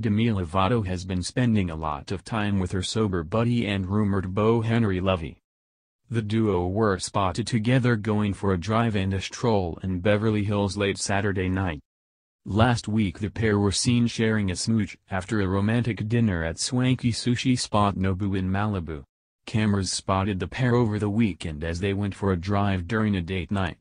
Demi Lovato has been spending a lot of time with her sober buddy and rumored beau Henry Levy. The duo were spotted together going for a drive and a stroll in Beverly Hills late Saturday night. Last week the pair were seen sharing a smooch after a romantic dinner at swanky sushi spot Nobu in Malibu. Cameras spotted the pair over the weekend as they went for a drive during a date night.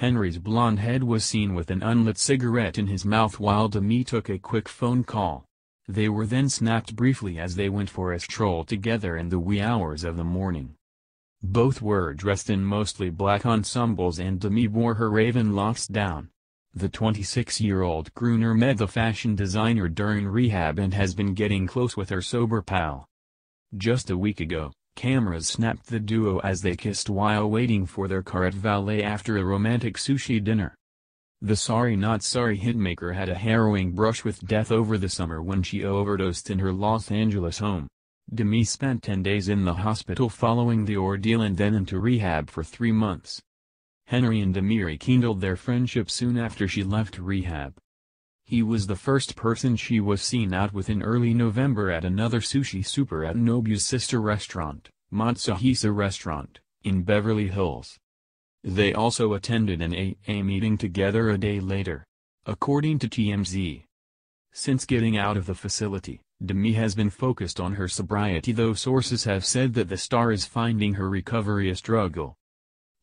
Henry's blonde head was seen with an unlit cigarette in his mouth while Demi took a quick phone call. They were then snapped briefly as they went for a stroll together in the wee hours of the morning. Both were dressed in mostly black ensembles and Demi wore her raven locks down. The 26-year-old crooner met the fashion designer during rehab and has been getting close with her sober pal. Just a week ago, Cameras snapped the duo as they kissed while waiting for their car at valet after a romantic sushi dinner. The Sorry Not Sorry hitmaker had a harrowing brush with death over the summer when she overdosed in her Los Angeles home. Demi spent 10 days in the hospital following the ordeal and then into rehab for three months. Henry and Demi rekindled their friendship soon after she left rehab. He was the first person she was seen out with in early November at another sushi super at Nobu's sister restaurant, Matsuhisa Restaurant, in Beverly Hills. They also attended an AA meeting together a day later. According to TMZ, since getting out of the facility, Demi has been focused on her sobriety though sources have said that the star is finding her recovery a struggle.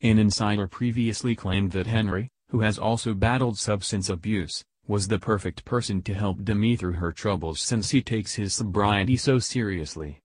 An insider previously claimed that Henry, who has also battled substance abuse, was the perfect person to help Demi through her troubles since he takes his sobriety so seriously.